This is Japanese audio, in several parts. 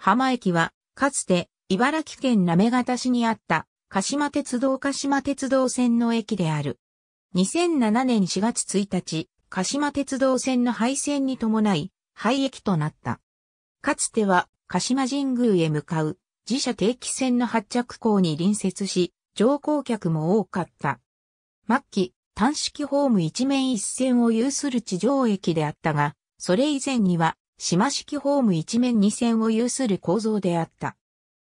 浜駅は、かつて、茨城県行方市にあった、鹿島鉄道鹿島鉄道線の駅である。2007年4月1日、鹿島鉄道線の廃線に伴い、廃駅となった。かつては、鹿島神宮へ向かう、自社定期線の発着港に隣接し、乗降客も多かった。末期、単式ホーム一面一線を有する地上駅であったが、それ以前には島式ホーム一面二線を有する構造であった。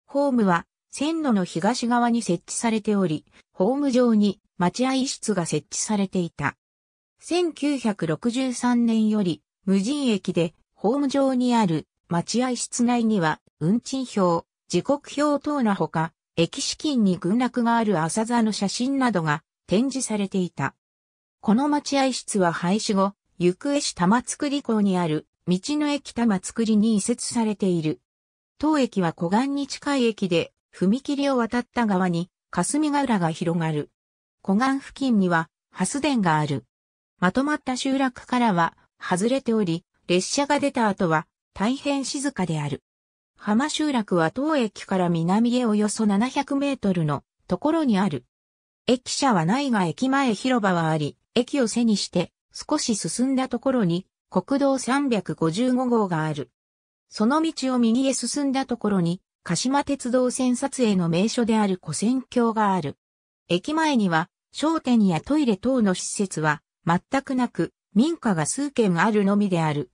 ホームは線路の東側に設置されており、ホーム上に待合室が設置されていた。1963年より無人駅でホーム上にある待合室内には運賃表、時刻表等のほか、駅資金に群落がある浅座の写真などが展示されていた。この待合室は廃止後、行方市玉造港にある道の駅玉造りに移設されている。当駅は湖岸に近い駅で、踏切を渡った側に、霞ヶ浦が広がる。湖岸付近には、発電がある。まとまった集落からは、外れており、列車が出た後は、大変静かである。浜集落は当駅から南へおよそ700メートルのところにある。駅舎はないが駅前広場はあり、駅を背にして少し進んだところに国道355号がある。その道を右へ進んだところに、鹿島鉄道線撮影の名所である古線橋がある。駅前には、商店やトイレ等の施設は、全くなく、民家が数軒あるのみである。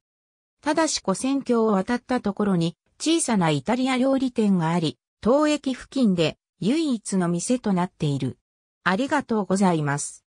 ただし古戦橋を渡ったところに、小さなイタリア料理店があり、当駅付近で唯一の店となっている。ありがとうございます。